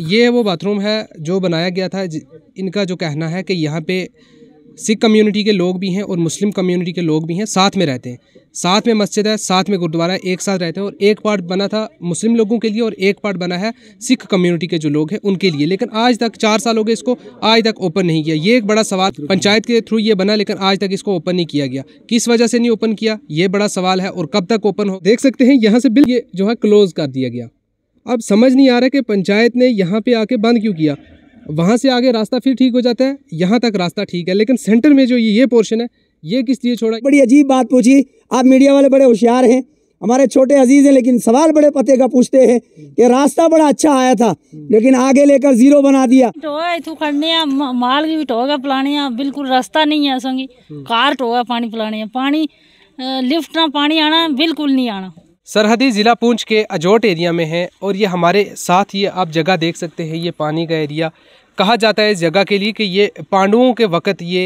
ये वो बाथरूम है जो बनाया गया था इनका जो कहना है कि यहाँ पे सिख कम्युनिटी के लोग भी हैं और मुस्लिम कम्युनिटी के लोग भी हैं साथ में रहते हैं साथ में मस्जिद है साथ में गुरुद्वारा है एक साथ रहते हैं और एक पार्ट बना था मुस्लिम लोगों के लिए और एक पार्ट बना है सिख कम्युनिटी के जो लोग हैं उनके लिए लेकिन आज तक चार साल हो गए इसको आज तक ओपन नहीं किया ये एक बड़ा सवाल पंचायत के थ्रू ये बना लेकिन आज तक इसको ओपन नहीं किया गया किस वजह से नहीं ओपन किया ये बड़ा सवाल है और कब तक ओपन हो देख सकते हैं यहाँ से बिल ये जो है क्लोज कर दिया गया अब समझ नहीं आ रहा कि पंचायत ने यहाँ पे आके बंद क्यों किया वहाँ से आगे रास्ता फिर ठीक हो जाता है यहाँ तक रास्ता ठीक है लेकिन सेंटर में जो ये ये पोर्शन है ये किस लिए छोड़ा बड़ी अजीब बात पूछी आप मीडिया वाले बड़े होशियार हैं हमारे छोटे अजीज़ हैं लेकिन सवाल बड़े पते का पूछते हैं कि रास्ता बड़ा अच्छा आया था लेकिन आगे लेकर जीरो बना दिया इतू खड़ने माल की भी टोगा पिलाने बिल्कुल रास्ता नहीं है संगी हम्म। कार टोगा पानी पिलाने पानी लिफ्ट ना पानी आना बिल्कुल नहीं आना सरहदी ज़िला पूंछ के अजोट एरिया में है और ये हमारे साथ ये आप जगह देख सकते हैं ये पानी का एरिया कहा जाता है इस जगह के लिए कि ये पांडवों के वक़्त ये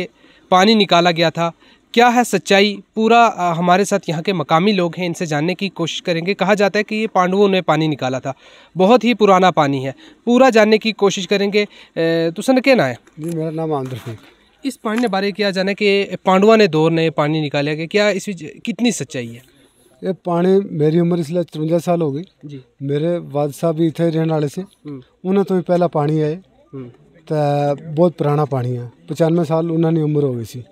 पानी निकाला गया था क्या है सच्चाई पूरा हमारे साथ यहाँ के मकामी लोग हैं इनसे जानने की कोशिश करेंगे कहा जाता है कि ये पांडवों ने पानी निकाला था बहुत ही पुराना पानी है पूरा जानने की कोशिश करेंगे तो तुसन के ना है जी मेरा नाम आमदर सिंह इस पानी के बारे में क्या जाना है कि पांडवा ने दौर ने पानी निकाला गया क्या इस कितनी सच्चाई है ਇਹ ਪਾਣੀ ਮੇਰੀ ਉਮਰ ਇਸ ਲਈ 53 ਸਾਲ ਹੋ ਗਈ ਜੀ ਮੇਰੇ ਵਾਦ ਸਾਹਿਬ ਵੀ ਇੱਥੇ ਰਹਿਣ ਵਾਲੇ ਸੀ ਉਹਨਾਂ ਤੋਂ ਵੀ ਪਹਿਲਾਂ ਪਾਣੀ ਆਏ ਤਾਂ ਬਹੁਤ ਪੁਰਾਣਾ ਪਾਣੀ ਹੈ 95 ਸਾਲ ਉਹਨਾਂ ਦੀ ਉਮਰ ਹੋ ਗਈ ਸੀ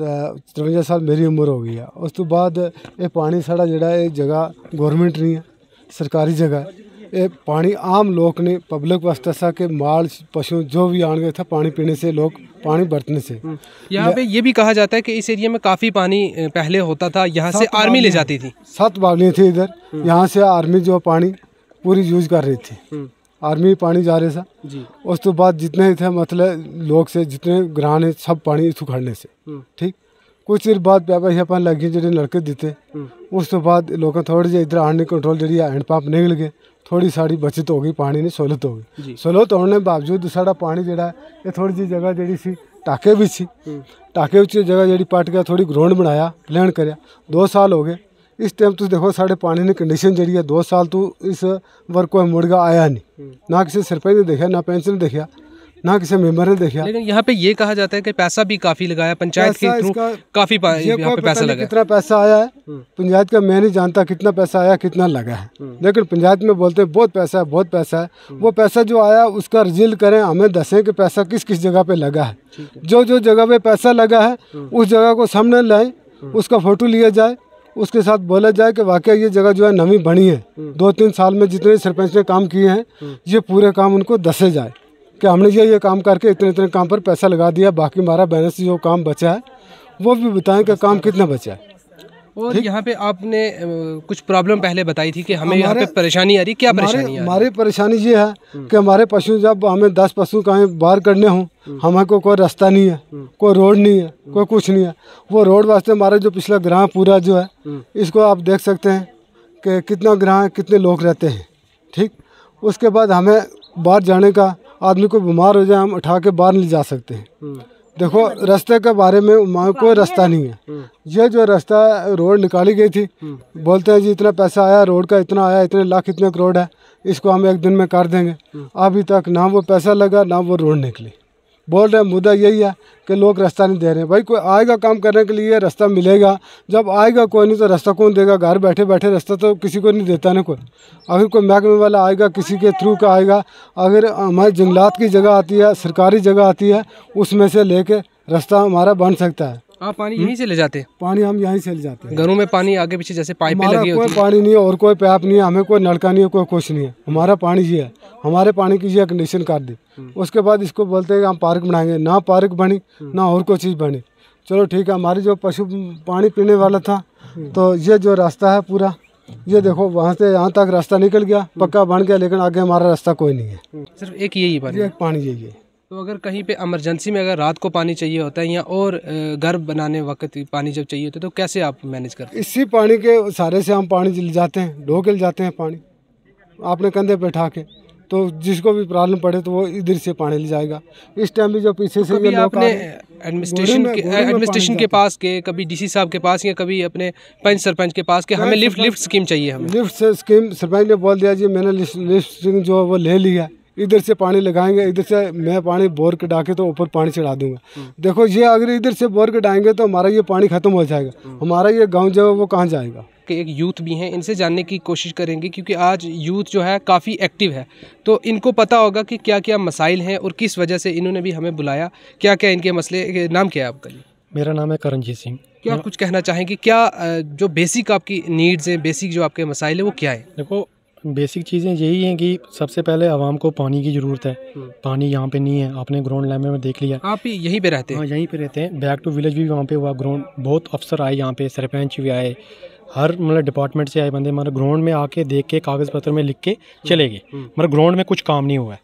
ਤਾਂ 53 ਸਾਲ ਮੇਰੀ ਉਮਰ ਹੋ ਗਈ ਆ ਉਸ ਤੋਂ ਬਾਅਦ ਇਹ ਪਾਣੀ ਸਾਡਾ ਜਿਹੜਾ ਇਹ ਜਗ੍ਹਾ ਗਵਰਨਮੈਂਟ ਨਹੀਂ ਹੈ ਸਰਕਾਰੀ ਜਗ੍ਹਾ ਹੈ ये पानी आम लोग ने पब्लिक वास्ते सा के माल पशु जो भी आन गए था पानी पीने से लोग पानी बरतने से यहाँ पे ये भी कहा जाता है कि इस एरिया में काफ़ी पानी पहले होता था यहाँ से आर्मी ले जाती थी सात बावलियाँ थी इधर यहाँ से आर्मी जो पानी पूरी यूज कर रही थी आर्मी पानी जा रहे था उस तो बाद जितने थे मतलब लोग से जितने ग्रहण है सब पानी खड़ने से ठीक ਕੁਝ ਦਿਨ ਬਾਅਦ ਪੈਪਾ ਆਪਾਂ ਲੱਗੇ ਜਿਹੜੇ ਲੜਕੇ ਦਿੱਤੇ ਉਸ ਤੋਂ ਬਾਅਦ ਲੋਕਾਂ ਥੋੜੀ ਜਿਹੀ ਇਧਰ ਆਣ ਕੰਟਰੋਲ ਜਿਹੜੀ ਹੈਂਡ ਪੰਪ ਨਿਕਲ ਗਏ ਥੋੜੀ ਸਾੜੀ ਬਚਤ ਹੋ ਗਈ ਪਾਣੀ ਨੇ ਸਹੂਲਤ ਹੋ ਗਈ ਸਹੂਲਤ ਹੋਣ ਦੇ ਬਾਵਜੂਦ ਸਾਡਾ ਪਾਣੀ ਜਿਹੜਾ ਇਹ ਥੋੜੀ ਜਿਹੀ ਜਗ੍ਹਾ ਜਿਹੜੀ ਸੀ ਟਾਕੇ ਵਿੱਚ ਸੀ ਟਾਕੇ ਵਿੱਚ ਜਗ੍ਹਾ ਜਿਹੜੀ ਪਟ ਗਿਆ ਥੋੜੀ ਗਰਾਉਂਡ ਬਣਾਇਆ ਪਲਾਨ ਕਰਿਆ 2 ਸਾਲ ਹੋ ਗਏ ਇਸ ਟਾਈਮ ਤੁਸੀਂ ਦੇਖੋ ਸਾਡੇ ਪਾਣੀ ਦੀ ਕੰਡੀਸ਼ਨ ਜਿਹੜੀ ਹੈ 2 ਸਾਲ ਤੋਂ ਇਸ ਵਰਕ ਕੋਈ ਮੁਰਗਾ ਆਇਆ ਨਹੀਂ ਨਾ ਕਿਸੇ ਸਰਪੰਚ ਨੇ ਦੇਖਿਆ ਨਾ ਨੇ ਦੇਖਿਆ ना किसी मेंबर ने देखा लेकिन यहाँ पे ये कहा जाता है कि पैसा भी काफी लगाया पंचायत के थ्रू काफी पा, यहाँ पे पैसा लगा कितना पैसा आया है हम्म। पंचायत का मैं नहीं जानता कितना पैसा आया कितना लगा है हम्म। लेकिन पंचायत में बोलते हैं बहुत पैसा है बहुत पैसा है हम्म। वो पैसा जो आया उसका रिजिल्ट करें हमें दसें कि पैसा किस किस जगह पे लगा है जो जो जगह पे पैसा लगा है उस जगह को सामने लाए उसका फोटो लिया जाए उसके साथ बोला जाए कि वाकई ये जगह जो है नवी बनी है दो तीन साल में जितने सरपंच ने काम किए हैं ये पूरे काम उनको दसे जाए कि हमने ये ये काम करके इतने इतने काम पर पैसा लगा दिया बाकी हमारा बैलेंस जो काम बचा है वो भी बताएं कि काम कितना बचा है और यहाँ पे आपने कुछ प्रॉब्लम पहले बताई थी कि हमें यहाँ पे परेशानी आ रही क्या परेशानी हमारी परेशानी ये है हम्म। कि हमारे पशु जब हमें दस पशु कहीं बाहर करने हों हमें हम्म। को कोई रास्ता नहीं है हम्म। कोई रोड नहीं है कोई कुछ नहीं है वो रोड वास्ते हमारा जो पिछला ग्राह पूरा जो है इसको आप देख सकते हैं कि कितना ग्राह कितने लोग रहते हैं ठीक उसके बाद हमें बाहर जाने का आदमी को बीमार हो जाए हम उठा के बाहर नहीं जा सकते हैं हम्म। देखो रास्ते के बारे में वहाँ कोई रास्ता नहीं है हम्म। ये जो रास्ता रोड निकाली गई थी हम्म। बोलते हैं जी इतना पैसा आया रोड का इतना आया इतने लाख इतने करोड़ है इसको हम एक दिन में कर देंगे अभी तक ना वो पैसा लगा ना वो रोड निकली बोल रहे मुद्दा यही है कि लोग रास्ता नहीं दे रहे हैं भाई कोई आएगा काम करने के लिए रास्ता मिलेगा जब आएगा कोई नहीं तो रास्ता कौन देगा घर बैठे बैठे रास्ता तो किसी को नहीं देता ना कोई अगर कोई महकमे वाला आएगा किसी के थ्रू का आएगा अगर हमारे जंगलात की जगह आती है सरकारी जगह आती है उसमें से ले रास्ता हमारा बन सकता है हाँ पानी हम्म? यहीं से ले जाते पानी हम यहीं से ले जाते हैं घरों में पानी आगे पीछे जैसे पाइप लगी होती कोई पानी नहीं है और कोई पैप नहीं है हमें कोई नलका नहीं है कोई कुछ नहीं है हमारा पानी ये है हमारे पानी की ये कंडीशन कर दी हम्म। उसके बाद इसको बोलते हैं कि हम पार्क बनाएंगे ना पार्क बनी हम्म। ना और कोई चीज़ बनी चलो ठीक है हमारे जो पशु पानी पीने वाला था तो ये जो रास्ता है पूरा ये देखो वहाँ से यहाँ तक रास्ता निकल गया पक्का बन गया लेकिन आगे हमारा रास्ता कोई नहीं है सिर्फ एक यही पानी एक पानी यही है तो अगर कहीं पे एमरजेंसी में अगर रात को पानी चाहिए होता है या और घर बनाने वक्त पानी जब चाहिए होता है तो कैसे आप मैनेज करते हैं इसी पानी के सहारे से हम पानी ले जाते हैं ढो के ले जाते हैं पानी आपने कंधे पे उठा के तो जिसको भी प्रॉब्लम पड़े तो वो इधर से पानी ले जाएगा इस टाइम भी जो पीछे से तो ये आपने एडमिनिस्ट्रेशन एडमिनिस्ट्रेशन के पास के कभी डीसी साहब के पास या कभी अपने पंच सरपंच के पास के हमें लिफ्ट लिफ्ट स्कीम चाहिए हमें लिफ्ट स्कीम सरपंच ने बोल दिया जी मैंने लिफ्ट स्कीम जो है वो ले लिया इधर से पानी लगाएंगे इधर से मैं पानी बोर के डाके तो ऊपर पानी चढ़ा दूंगा देखो ये अगर इधर से बोर के डाएंगे तो हमारा ये पानी खत्म हो जाएगा हमारा ये गाँव जो है वो कहाँ जाएगा के एक यूथ भी हैं इनसे जानने की कोशिश करेंगे क्योंकि आज यूथ जो है काफ़ी एक्टिव है तो इनको पता होगा कि क्या क्या मसाइल हैं और किस वजह से इन्होंने भी हमें बुलाया क्या क्या इनके मसले नाम क्या है आपका जी मेरा नाम है करणजीत सिंह क्या कुछ कहना चाहेंगे क्या जो बेसिक आपकी नीड्स हैं बेसिक जो आपके मसाइल हैं वो क्या है देखो बेसिक चीज़ें यही हैं कि सबसे पहले आवाम को पानी की ज़रूरत है हम्म। पानी यहाँ पे नहीं है आपने ग्राउंड लेवल में देख लिया आप ही यहीं पे रहते हैं हाँ यहीं पे रहते हैं बैक टू विलेज भी वहाँ पे हुआ ग्राउंड बहुत अफसर आए यहाँ पे सरपंच भी आए हर मतलब डिपार्टमेंट से आए बंदे मगर ग्राउंड में आके देख के कागज़ पत्र में लिख के हम्म। चले गए हम्म। मगर ग्राउंड में कुछ काम नहीं हुआ है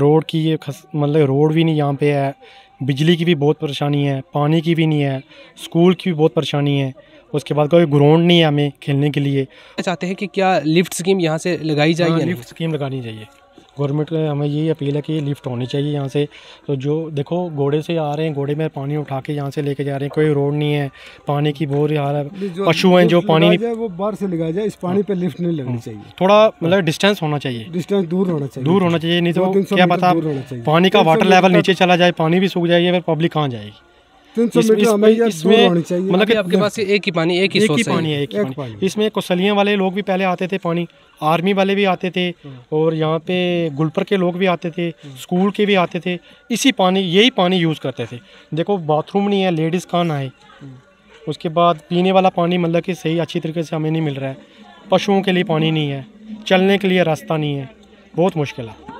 रोड की ये मतलब रोड भी नहीं यहाँ पर है बिजली की भी बहुत परेशानी है पानी की भी नहीं है स्कूल की भी बहुत परेशानी है उसके बाद कोई ग्राउंड नहीं है हमें खेलने के लिए चाहते हैं कि क्या लिफ्ट स्कीम यहाँ से लगाई जाए हाँ, लिफ्ट स्कीम लगानी चाहिए गवर्नमेंट का हमें यही अपील है कि लिफ्ट होनी चाहिए यहाँ से तो जो देखो घोड़े से आ रहे हैं घोड़े में पानी उठा के यहाँ से लेके जा रहे हैं कोई रोड नहीं है पानी की आ रहा है पशु हैं जो पानी वो बाहर से लगाया जाए इस हाँ। पानी पे लिफ्ट नहीं लगनी हाँ। चाहिए थोड़ा मतलब डिस्टेंस होना चाहिए डिस्टेंस दूर होना चाहिए दूर होना चाहिए नहीं तो क्या पता पानी का वाटर लेवल नीचे चला जाए पानी भी सूख जाएगी फिर पब्लिक कहाँ जाएगी तीन सौ मीटर हमें इसमें मतलब आपके पास एक ही पानी एक ही एक ही पानी है एक ही पानी इसमें कोसलियाँ वाले लोग भी पहले आते थे पानी आर्मी वाले भी आते थे और यहाँ पे गुलपर के लोग भी आते थे स्कूल के भी आते थे इसी पानी यही पानी यूज़ करते थे देखो बाथरूम नहीं है लेडीज़ कहाँ ना है उसके बाद पीने वाला पानी मतलब कि सही अच्छी तरीके से हमें नहीं मिल रहा है पशुओं के लिए पानी नहीं है चलने के लिए रास्ता नहीं है बहुत मुश्किल है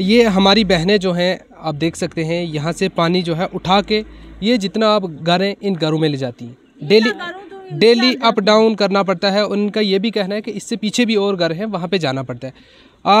ये हमारी बहनें जो हैं आप देख सकते हैं यहाँ से पानी जो है उठा के ये जितना आप हैं इन घरों में ले जाती हैं डेली तो डेली अप डाउन करना पड़ता है उनका ये भी कहना है कि इससे पीछे भी और घर हैं वहाँ पे जाना पड़ता है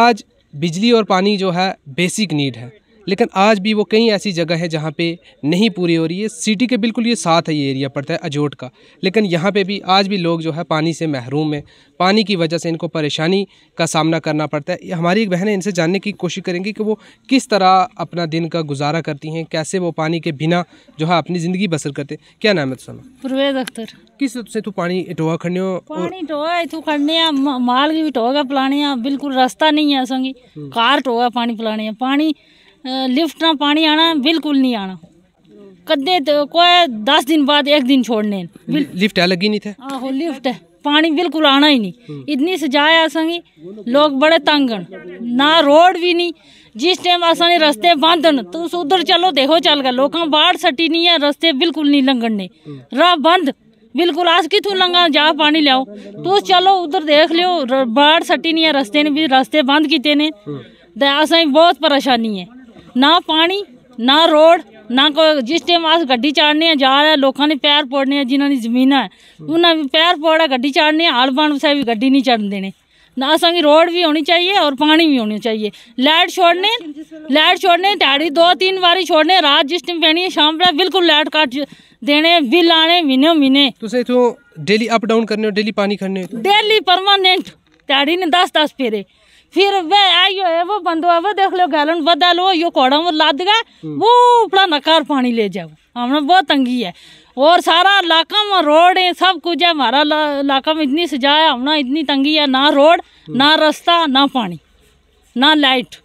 आज बिजली और पानी जो है बेसिक नीड है लेकिन आज भी वो कई ऐसी जगह है जहाँ पे नहीं पूरी हो रही है सिटी के बिल्कुल ये साथ है ये एरिया पड़ता है अजोट का लेकिन यहाँ पे भी आज भी लोग जो है पानी से महरूम है पानी की वजह से इनको परेशानी का सामना करना पड़ता है हमारी एक बहन है इनसे जानने की कोशिश करेंगी कि वो किस तरह अपना दिन का गुजारा करती हैं कैसे वो पानी के बिना जो है अपनी ज़िंदगी बसर करते हैं क्या नाम है तुम परवेज अख्तर किस से तू पानी टोहा खड़ने हो पानी टोहा इतू खड़ने माल की भी टोहा पिलाने बिल्कुल रास्ता नहीं है संगी हम्म। कार टोहा पानी पिलाने पानी लिफ्ट ना पानी आना बिल्कुल नहीं आना कदे तो कोई दस दिन बाद एक दिन छोड़ने लिफ्ट है लगी नहीं थे आहो लिफ्ट है पानी बिल्कुल आना ही नहीं हम्म। इतनी सजाए असेंगी लोग बड़े तंग ना रोड भी नहीं जिस टाइम असें रस्ते बंद न तुस तो उधर चलो देखो चल गए लोग बाढ़ सटी नहीं है रस्ते बिल्कुल नहीं लंघन ने हम्म। राह बंद बिल्कुल अस कितों लंघा जा पानी लियाओ तुस तो चलो उधर देख लियो बाढ़ सटी नहीं है रस्ते ने भी रस्ते बंद किते ने हम्म। असें बहुत परेशानी है ना पानी ना रोड़ ना ਕੋਈ ਜਿਸ ਟਾਈਮ ਆਸ ਗੱਡੀ ਚਾੜਨੇ ਆ ਜਾ ਰਿਹਾ ਲੋਕਾਂ ਨੇ ਪੈਰ ਪੋੜਨੇ ਆ ਜਿਨ੍ਹਾਂ ਦੀ ਜ਼ਮੀਨਾਂ ਹੈ गड्डी ਵੀ ਪੈਰ ਪੋੜਾ ਗੱਡੀ ਚਾੜਨੇ ਹਾਲ ਬਣ ਸਾਹਿਬ ਵੀ ना असें रोड भी होनी चाहिए और पानी भी होनी चाहिए लाइट छोड़ने लाइट छोड़ने ध्याड़ी दो तीन बारी छोड़ने रात जिस टाइम पैनी है शाम पर बिल्कुल लाइट काट देने बिल आने महीने महीने डेली अप डाउन करने डेली पानी खड़ने डेली परमानेंट ध्याड़ी ने दस दस फेरे फिर वे आयो है वो बंदो है वो देख लो गैलन बदा लो यो कोड़ा वो लाद गए हम्म। वो उपड़ा नकार पानी ले जाओ हमने बहुत तंगी है और सारा इलाका में रोड है सब कुछ है हमारा इलाका में इतनी सजाया हमने इतनी तंगी है ना रोड हम्म। ना रास्ता ना पानी ना लाइट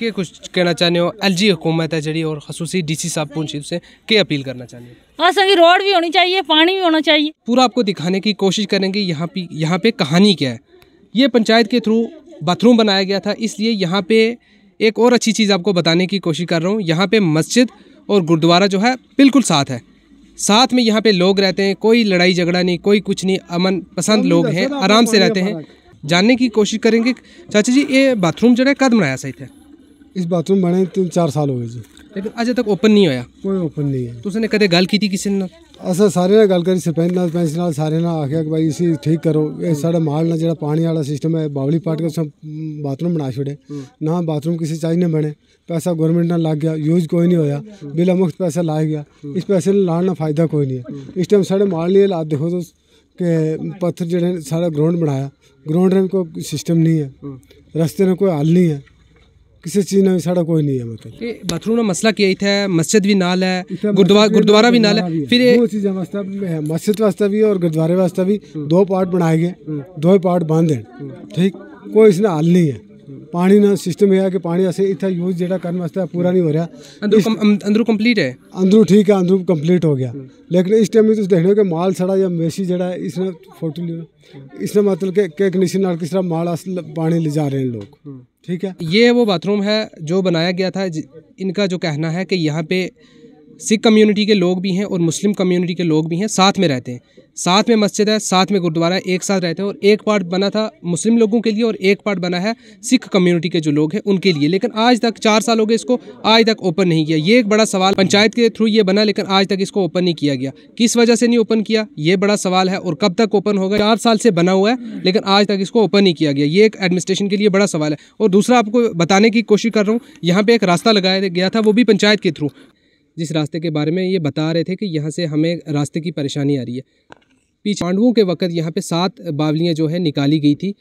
के कुछ कहना चाहने हो एल जी हुकूमत है जी और खसूसी डी सी साहब पूछी उससे के अपील करना चाहते हो हाँ संगी रोड भी होनी चाहिए पानी भी होना चाहिए पूरा आपको दिखाने की कोशिश करेंगे यहाँ पे यहाँ पे कहानी क्या है ये पंचायत के थ्रू बाथरूम बनाया गया था इसलिए यहाँ पे एक और अच्छी चीज़ आपको बताने की कोशिश कर रहा हूँ यहाँ पे मस्जिद और गुरुद्वारा जो है बिल्कुल साथ है साथ में यहाँ पे लोग रहते हैं कोई लड़ाई झगड़ा नहीं कोई कुछ नहीं अमन पसंद लोग हैं आराम से रहते हैं जानने की कोशिश करेंगे चाचा जी ये बाथरूम जो है कद बनाया सही थे इस बाथरूम बने तीन चार साल हो गए जी ਲੇਕਿਨ ਅਜੇ ਤੱਕ ਓਪਨ ਨਹੀਂ ਹੋਇਆ ਕੋਈ ਓਪਨ ਨਹੀਂ ਹੈ ਤੁਸੀਂ ਨੇ ਕਦੇ ਗੱਲ ਕੀਤੀ ਕਿਸੇ ਨਾਲ ਅਸਾਂ ਸਾਰੇ ਨਾਲ ਗੱਲ ਕਰੀ ਸਰਪੰਚ ਨਾਲ ਪੈਂਚ ਨਾਲ ਸਾਰੇ ਨਾਲ ਆਖਿਆ ਕਿ ਭਾਈ ਇਸੀ ਠੀਕ ਕਰੋ ਇਹ ਸਾਡਾ ਮਾਲ ਨਾਲ ਜਿਹੜਾ ਪਾਣੀ ਵਾਲਾ ਸਿਸਟਮ ਹੈ ਬਾਵਲੀ ਪਾਟ ਕੇ ਸਭ ਬਾਥਰੂਮ ਬਣਾ ਛੋੜੇ ਨਾ ਬਾਥਰੂਮ ਕਿਸੇ ਚਾਹੀ ਨੇ ਬਣੇ ਪੈਸਾ ਗਵਰਨਮੈਂਟ ਨਾਲ ਲੱਗ ਗਿਆ ਯੂਜ਼ ਕੋਈ ਨਹੀਂ ਹੋਇਆ ਬਿਲਾ ਮੁਖਤ ਪੈਸਾ ਲਾਇਆ ਗਿਆ ਇਸ ਪੈਸੇ ਨਾਲ ਲਾਣ ਨਾਲ ਫਾਇਦਾ ਕੋਈ ਨਹੀਂ ਇਸ ਟਾਈਮ ਸਾਡੇ ਮਾਲ ਲਈ ਲਾ ਦੇਖੋ ਤੁਸ ਕਿ ਪੱਥਰ ਜਿਹੜੇ ਸਾਡਾ ਗਰਾਊਂਡ ਬਣਾਇਆ ਗਰਾਊਂਡ ਰੰਗ ਕੋਈ ਸਿਸਟਮ ਨਹੀਂ ਹੈ ਰਸਤੇ ਨਾਲ ਕੋਈ ਹੱਲ ਨਹੀਂ ਹੈ किसी चीज़ में साढ़ा कोई नहीं है मतलब बाथरूम का मसला क्या था मस्जिद भी नाल है गुरुद्वारा गुरुद्वारा भी नाल है फिर दो चीज़ें वास्ता मस्जिद वास्ते भी और गुरुद्वारे वास्ते भी दो पार्ट बनाए गए दो पार्ट बांध दें ठीक कोई इसने हल नहीं है पानी ना सिस्टम है कि पानी असें इतना यूज जेड़ा करने वास्ते पूरा नहीं हो रहा अंदर कंप्लीट है अंदर ठीक है अंदर कंप्लीट हो गया लेकिन इस टाइम में तुम देखने कि माल सड़ा या मेसी जड़ा इसने फोटो लियो इसने मतलब के के कंडीशन और किस तरह माल पानी ले जा रहे हैं लोग ठीक है ये वो बाथरूम है जो बनाया गया था इनका जो कहना है कि यहाँ पे सिख कम्युनिटी के लोग भी हैं और मुस्लिम कम्युनिटी के लोग भी हैं साथ में रहते हैं साथ में मस्जिद है साथ में गुरुद्वारा है एक साथ रहते हैं और एक पार्ट बना था मुस्लिम लोगों के लिए और एक पार्ट बना है सिख कम्युनिटी के जो लोग हैं उनके लिए लेकिन आज तक चार साल हो गए इसको आज तक ओपन नहीं किया ये एक बड़ा सवाल पंचायत के थ्रू ये बना लेकिन आज तक इसको ओपन नहीं किया गया किस वजह से नहीं ओपन किया ये बड़ा सवाल है और कब तक ओपन होगा चार साल से बना हुआ है लेकिन आज तक इसको ओपन नहीं किया गया ये एक एडमिनिस्ट्रेशन के लिए बड़ा सवाल है और दूसरा आपको बताने की कोशिश कर रहा हूँ यहाँ पर एक रास्ता लगाया गया था वो भी पंचायत के थ्रू जिस रास्ते के बारे में ये बता रहे थे कि यहाँ से हमें रास्ते की परेशानी आ रही है पीछे पांडवों के वक़्त यहाँ पे सात बावलियाँ जो है निकाली गई थी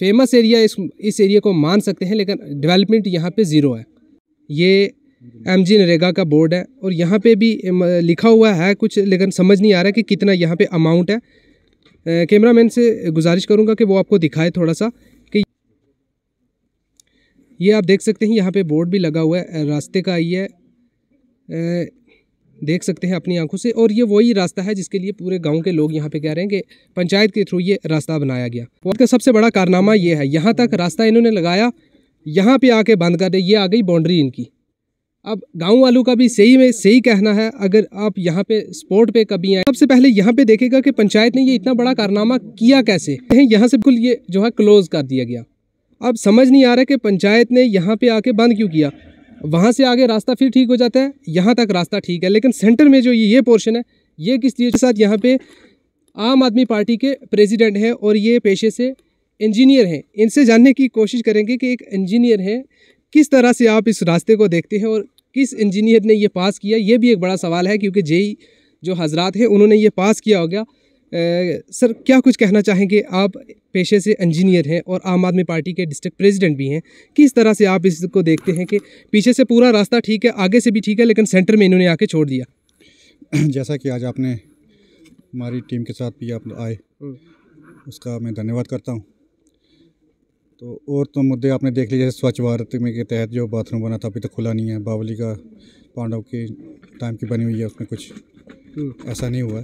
फेमस एरिया इस इस एरिया को मान सकते हैं लेकिन डेवलपमेंट यहाँ पे ज़ीरो है ये एम जी नरेगा का बोर्ड है और यहाँ पे भी लिखा हुआ है कुछ लेकिन समझ नहीं आ रहा कि कितना यहाँ पे अमाउंट है कैमरा मैन से गुजारिश करूँगा कि वो आपको दिखाए थोड़ा सा कि ये आप देख सकते हैं यहाँ पे बोर्ड भी लगा हुआ है रास्ते का ये देख सकते हैं अपनी आंखों से और ये वही रास्ता है जिसके लिए पूरे गांव के लोग यहाँ पे कह रहे हैं कि पंचायत के थ्रू ये रास्ता बनाया गया और का सबसे बड़ा कारनामा ये है यहाँ तक रास्ता इन्होंने लगाया यहाँ पे आके बंद कर दे ये आ गई बाउंड्री इनकी अब गांव वालों का भी सही में सही कहना है अगर आप यहाँ पे स्पोर्ट पे कभी आए सबसे पहले यहाँ पे देखेगा कि पंचायत ने ये इतना बड़ा कारनामा किया कैसे यहाँ से बिल्कुल ये जो है क्लोज कर दिया गया अब समझ नहीं आ रहा कि पंचायत ने यहाँ पे आके बंद क्यों किया वहाँ से आगे रास्ता फिर ठीक हो जाता है यहाँ तक रास्ता ठीक है लेकिन सेंटर में जो ये ये पोर्शन है ये किस चीज़ के साथ यहाँ पे आम आदमी पार्टी के प्रेसिडेंट हैं और ये पेशे से इंजीनियर हैं इनसे जानने की कोशिश करेंगे कि एक इंजीनियर हैं किस तरह से आप इस रास्ते को देखते हैं और किस इंजीनियर ने ये पास किया ये भी एक बड़ा सवाल है क्योंकि जेई जो हजरात हैं उन्होंने ये पास किया होगा सर क्या कुछ कहना चाहेंगे आप पेशे से इंजीनियर हैं और आम आदमी पार्टी के डिस्ट्रिक्ट प्रेसिडेंट भी हैं किस तरह से आप इसको देखते हैं कि पीछे से पूरा रास्ता ठीक है आगे से भी ठीक है लेकिन सेंटर में इन्होंने आके छोड़ दिया जैसा कि आज आपने हमारी टीम के साथ भी आप आए हम्म। उसका मैं धन्यवाद करता हूँ तो और तो मुद्दे आपने देख लिया जैसे स्वच्छ भारत में के तहत जो बाथरूम बना था अभी तक तो खुला नहीं है बावली का पांडव के टाइम की बनी हुई है उसमें कुछ ऐसा नहीं हुआ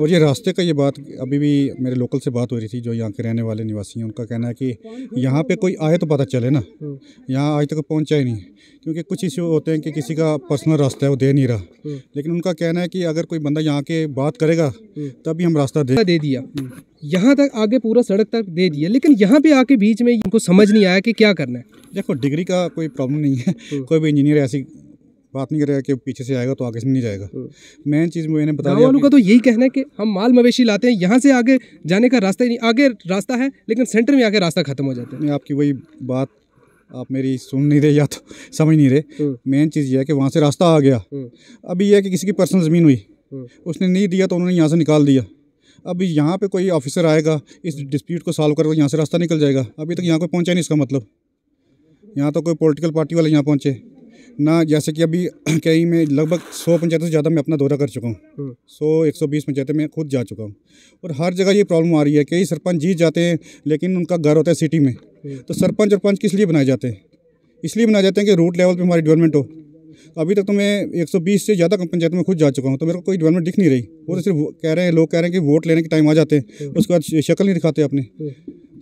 और ये रास्ते का ये बात अभी भी मेरे लोकल से बात हो रही थी जो यहाँ के रहने वाले निवासी हैं उनका कहना है कि यहाँ पे कोई आए तो पता चले ना यहाँ आज तक पहुँचा ही नहीं क्योंकि कुछ इश्यू होते हैं कि किसी का पर्सनल रास्ता है वो दे नहीं रहा लेकिन उनका कहना है कि अगर कोई बंदा यहाँ के बात करेगा तभी हम रास्ता दे दे दिया यहाँ तक आगे पूरा सड़क तक दे दिया लेकिन यहाँ पे आके बीच में इनको समझ नहीं आया कि क्या करना है देखो डिग्री का कोई प्रॉब्लम नहीं है कोई भी इंजीनियर ऐसी बात नहीं करेगा कि पीछे से आएगा तो आगे से नहीं जाएगा हम्म। मेन चीज़ मैंने बता दिया वालों का तो यही कहना है कि हम माल मवेशी लाते हैं यहाँ से आगे जाने का रास्ता ही नहीं आगे रास्ता है लेकिन सेंटर में आके रास्ता खत्म हो जाता है आपकी वही बात आप मेरी सुन नहीं रहे या तो समझ नहीं रहे हम्म। मेन चीज़ यह है कि वहाँ से रास्ता आ गया हम्म। अभी यह है कि किसी की पर्सनल ज़मीन हुई उसने नहीं दिया तो उन्होंने यहाँ से निकाल दिया अभी यहाँ पे कोई ऑफिसर आएगा इस डिस्प्यूट को सॉल्व करके यहाँ से रास्ता निकल जाएगा अभी तक यहाँ कोई पहुँचा नहीं इसका मतलब यहाँ तो कोई पॉलिटिकल पार्टी वाले यहाँ पहुँचे ना जैसे कि अभी कहीं मैं लगभग सौ पंचायतों से ज़्यादा मैं अपना दौरा कर चुका हूँ हम्म। सौ एक सौ बीस पंचायतें मैं खुद जा चुका हूँ और हर जगह ये प्रॉब्लम आ रही है कई सरपंच जीत जाते हैं लेकिन उनका घर होता है सिटी में हम्म। तो सरपंच और पंच किस लिए बनाए जाते हैं इसलिए बनाए जाते हैं कि रूट लेवल पर हमारी डेवलपमेंट हो अभी तक तो मैं एक से ज़्यादा पंचायत में खुद जा चुका हूँ तो मेरे को कोई डेवलपमेंट दिख नहीं रही वो तो सिर्फ कह रहे हैं लोग कह रहे हैं कि वोट लेने के टाइम आ जाते हैं हम्म। उसके बाद शक्ल नहीं दिखाते अपने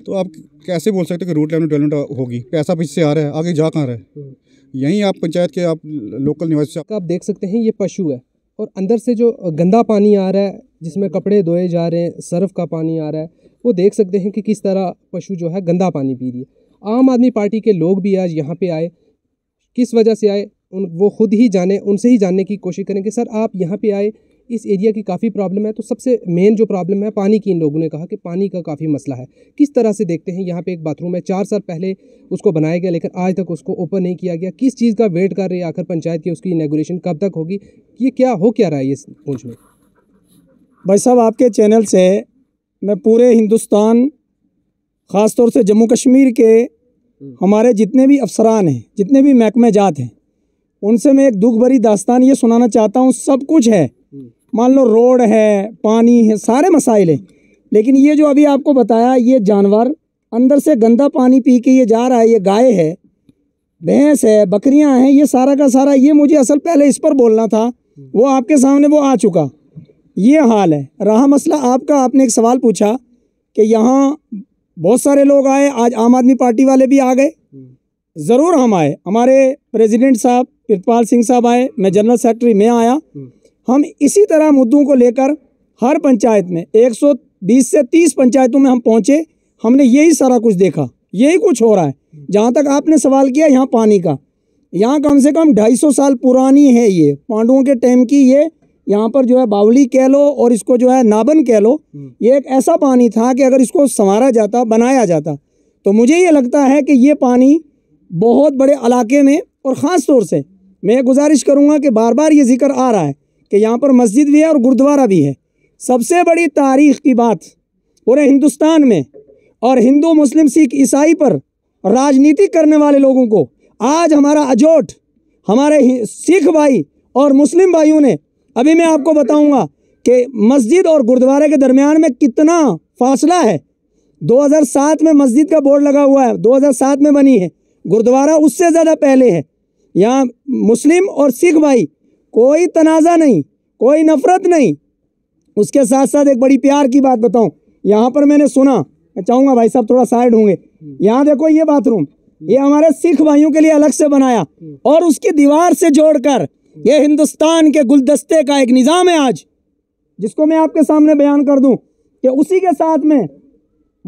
तो आप कैसे बोल सकते हो कि रूट लेवल डेवलपमेंट होगी पैसा पीछे से आ रहा है आगे जा कहाँ रहा है यहीं आप पंचायत के आप लोकल निवासी से आप देख सकते हैं ये पशु है और अंदर से जो गंदा पानी आ रहा है जिसमें कपड़े धोए जा रहे हैं सर्फ का पानी आ रहा है वो देख सकते हैं कि किस तरह पशु जो है गंदा पानी पी रही है आम आदमी पार्टी के लोग भी आज यहाँ पे आए किस वजह से आए उन वो खुद ही जाने उनसे ही जानने की कोशिश करें कि सर आप यहाँ पे आए इस एरिया की काफ़ी प्रॉब्लम है तो सबसे मेन जो प्रॉब्लम है पानी की इन लोगों ने कहा कि पानी का काफ़ी मसला है किस तरह से देखते हैं यहाँ पे एक बाथरूम है चार साल पहले उसको बनाया गया लेकिन आज तक उसको ओपन नहीं किया गया किस चीज़ का वेट कर रही है आखिर पंचायत की उसकी इनागोरेशन कब तक होगी ये क्या हो क्या रहा है इस पूछ में भाई साहब आपके चैनल से मैं पूरे हिंदुस्तान ख़ास तौर से जम्मू कश्मीर के हमारे जितने भी अफसरान हैं जितने भी महकमे जात हैं उनसे मैं एक दुख भरी दास्तान ये सुनाना चाहता हूँ सब कुछ है मान लो रोड है पानी है सारे मसाइल हैं लेकिन ये जो अभी आपको बताया ये जानवर अंदर से गंदा पानी पी के ये जा रहा है ये गाय है भैंस है बकरियां हैं ये सारा का सारा ये मुझे असल पहले इस पर बोलना था वो आपके सामने वो आ चुका ये हाल है रहा मसला आपका आपने एक सवाल पूछा कि यहाँ बहुत सारे लोग आए आज आम आदमी पार्टी वाले भी आ गए ज़रूर हम आए हमारे प्रेसिडेंट साहब प्रतपाल सिंह साहब आए मैं जनरल सेक्रेटरी मैं आया हम इसी तरह मुद्दों को लेकर हर पंचायत में 120 से 30 पंचायतों में हम पहुँचे हमने यही सारा कुछ देखा यही कुछ हो रहा है जहाँ तक आपने सवाल किया यहाँ पानी का यहाँ कम से कम 250 साल पुरानी है ये पांडवों के टाइम की ये यहाँ पर जो है बावली कह लो और इसको जो है नाबन कह लो ये एक ऐसा पानी था कि अगर इसको संवारा जाता बनाया जाता तो मुझे ये लगता है कि ये पानी बहुत बड़े इलाके में और ख़ास तौर से मैं गुजारिश करूँगा कि बार बार ये जिक्र आ रहा है कि यहाँ पर मस्जिद भी है और गुरुद्वारा भी है सबसे बड़ी तारीख की बात पूरे हिंदुस्तान में और हिंदू मुस्लिम सिख ईसाई पर राजनीति करने वाले लोगों को आज हमारा अजोट हमारे सिख भाई और मुस्लिम भाइयों ने अभी मैं आपको बताऊंगा कि मस्जिद और गुरुद्वारे के दरमियान में कितना फासला है 2007 में मस्जिद का बोर्ड लगा हुआ है 2007 में बनी है गुरुद्वारा उससे ज़्यादा पहले है यहाँ मुस्लिम और सिख भाई कोई तनाज़ा नहीं कोई नफ़रत नहीं उसके साथ साथ एक बड़ी प्यार की बात बताऊं यहाँ पर मैंने सुना मैं चाहूँगा भाई साहब थोड़ा साइड होंगे यहाँ देखो ये बाथरूम ये हमारे सिख भाइयों के लिए अलग से बनाया और उसकी दीवार से जोड़कर ये हिंदुस्तान के गुलदस्ते का एक निज़ाम है आज जिसको मैं आपके सामने बयान कर दूँ कि उसी के साथ में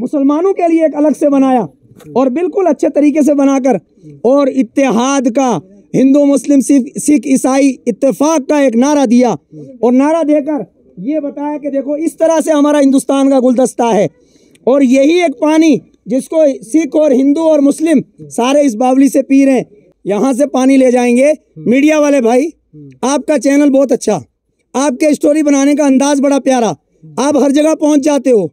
मुसलमानों के लिए एक अलग से बनाया और बिल्कुल अच्छे तरीके से बनाकर और इतिहाद का हिंदू मुस्लिम सिख सिख ईसाई इत्तेफाक का एक नारा दिया और नारा देकर ये बताया कि देखो इस तरह से हमारा हिंदुस्तान का गुलदस्ता है और यही एक पानी जिसको सिख और हिंदू और मुस्लिम सारे इस बावली से पी रहे हैं यहाँ से पानी ले जाएंगे मीडिया वाले भाई आपका चैनल बहुत अच्छा आपके स्टोरी बनाने का अंदाज बड़ा प्यारा आप हर जगह पहुँच जाते हो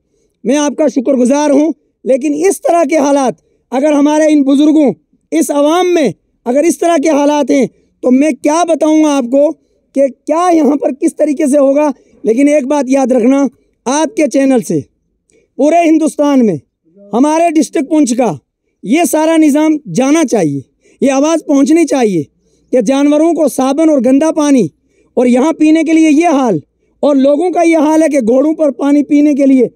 मैं आपका शुक्रगुजार हूँ लेकिन इस तरह के हालात अगर हमारे इन बुज़ुर्गों इस आवाम में अगर इस तरह के हालात हैं तो मैं क्या बताऊंगा आपको कि क्या यहाँ पर किस तरीके से होगा लेकिन एक बात याद रखना आपके चैनल से पूरे हिंदुस्तान में हमारे डिस्ट्रिक्ट पुंछ का ये सारा निज़ाम जाना चाहिए ये आवाज़ पहुँचनी चाहिए कि जानवरों को साबन और गंदा पानी और यहाँ पीने के लिए ये हाल और लोगों का ये हाल है कि घोड़ों पर पानी पीने के लिए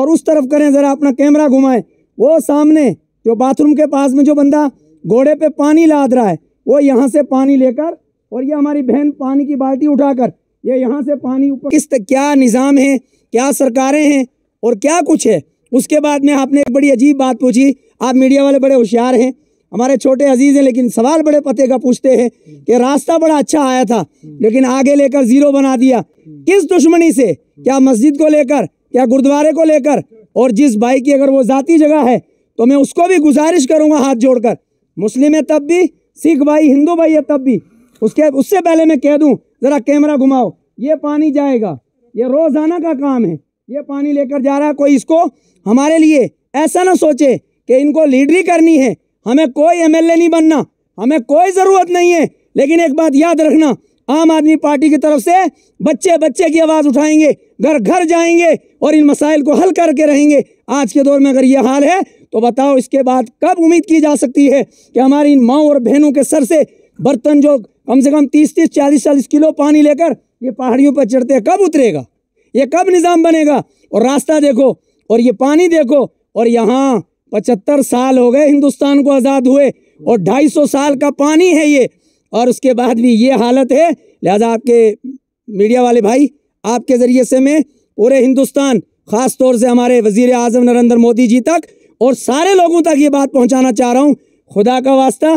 और उस तरफ करें ज़रा अपना कैमरा घुमाएं वो सामने जो बाथरूम के पास में जो बंदा घोड़े पे पानी लाद रहा है वो यहाँ से पानी लेकर और ये हमारी बहन पानी की बाल्टी उठाकर ये यहाँ से पानी ऊपर किस क्या निज़ाम है क्या सरकारें हैं और क्या कुछ है उसके बाद में आपने एक बड़ी अजीब बात पूछी आप मीडिया वाले बड़े होशियार हैं हमारे छोटे अजीज़ हैं लेकिन सवाल बड़े पते का पूछते हैं कि रास्ता बड़ा अच्छा आया था लेकिन आगे लेकर ज़ीरो बना दिया किस दुश्मनी से क्या मस्जिद को लेकर क्या गुरुद्वारे को लेकर और जिस भाई की अगर वो ज़ाती जगह है तो मैं उसको भी गुजारिश करूँगा हाथ जोड़कर मुस्लिम है तब भी सिख भाई हिंदू भाई है तब भी उसके उससे पहले मैं कह दूं ज़रा कैमरा घुमाओ ये पानी जाएगा ये रोज़ाना का काम है ये पानी लेकर जा रहा है कोई इसको हमारे लिए ऐसा ना सोचे कि इनको लीडरी करनी है हमें कोई एमएलए नहीं बनना हमें कोई ज़रूरत नहीं है लेकिन एक बात याद रखना आम आदमी पार्टी की तरफ से बच्चे बच्चे की आवाज़ उठाएंगे घर घर जाएंगे और इन मसाइल को हल करके रहेंगे आज के दौर में अगर यह हाल है तो बताओ इसके बाद कब उम्मीद की जा सकती है कि हमारी इन माओ और बहनों के सर से बर्तन जो कम से कम तीस तीस चालीस चालीस किलो पानी लेकर ये पहाड़ियों पर चढ़ते कब उतरेगा ये कब निज़ाम बनेगा और रास्ता देखो और ये पानी देखो और यहाँ पचहत्तर साल हो गए हिंदुस्तान को आज़ाद हुए और ढाई सौ साल का पानी है ये और उसके बाद भी ये हालत है लिहाजा आपके मीडिया वाले भाई आपके ज़रिए से मैं पूरे हिंदुस्तान ख़ास तौर से हमारे वज़ी अजम नरेंद्र मोदी जी तक और सारे लोगों तक ये बात पहुंचाना चाह रहा हूं खुदा का वास्ता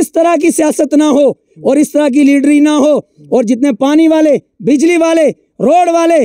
इस तरह की सियासत ना हो और इस तरह की लीडरी ना हो और जितने पानी वाले बिजली वाले रोड वाले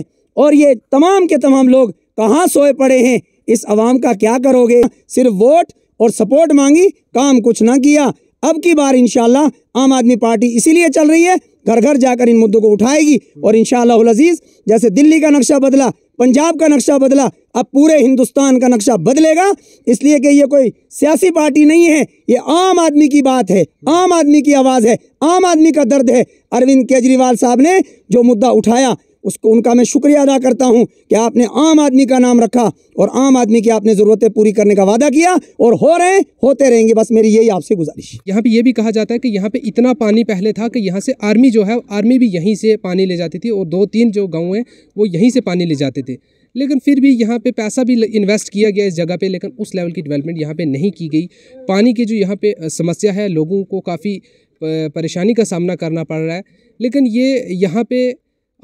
और ये तमाम के तमाम लोग कहाँ सोए पड़े हैं इस आवाम का क्या करोगे सिर्फ वोट और सपोर्ट मांगी काम कुछ ना किया अब की बार इनशाला आम आदमी पार्टी इसीलिए चल रही है घर घर जाकर इन मुद्दों को उठाएगी और इन शजीज़ जैसे दिल्ली का नक्शा बदला पंजाब का नक्शा बदला अब पूरे हिंदुस्तान का नक्शा बदलेगा इसलिए कि ये कोई सियासी पार्टी नहीं है ये आम आदमी की बात है आम आदमी की आवाज़ है आम आदमी का दर्द है अरविंद केजरीवाल साहब ने जो मुद्दा उठाया उसको उनका मैं शुक्रिया अदा करता हूँ कि आपने आम आदमी का नाम रखा और आम आदमी की आपने ज़रूरतें पूरी करने का वादा किया और हो रहे होते रहेंगे बस मेरी यही आपसे गुजारिश यहाँ पे ये भी कहा जाता है कि यहाँ पे इतना पानी पहले था कि यहाँ से आर्मी जो है आर्मी भी यहीं से पानी ले जाती थी और दो तीन जो गाँव हैं वो यहीं से पानी ले जाते थे लेकिन फिर भी यहाँ पे पैसा भी इन्वेस्ट किया गया इस जगह पे लेकिन उस लेवल की डेवलपमेंट यहाँ पे नहीं की गई पानी की जो यहाँ पे समस्या है लोगों को काफ़ी परेशानी का सामना करना पड़ रहा है लेकिन ये यहाँ पे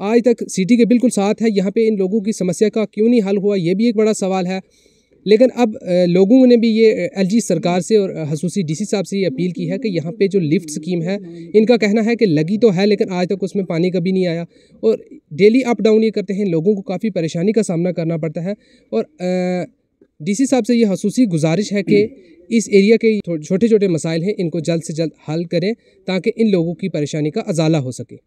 आज तक सिटी के बिल्कुल साथ है यहाँ पे इन लोगों की समस्या का क्यों नहीं हल हुआ ये भी एक बड़ा सवाल है लेकिन अब लोगों ने भी ये एलजी सरकार से और खसूसी डीसी साहब से ये अपील की है कि यहाँ पे जो लिफ्ट स्कीम है इनका कहना है कि लगी तो है लेकिन आज तक उसमें पानी कभी नहीं आया और डेली अप डाउन ये करते हैं लोगों को काफ़ी परेशानी का सामना करना पड़ता है और डीसी साहब से ये खसूसी गुजारिश है कि इस एरिया के छोटे छोटे मसाइल हैं इनको जल्द से जल्द हल करें ताकि इन लोगों की परेशानी का अजाला हो सके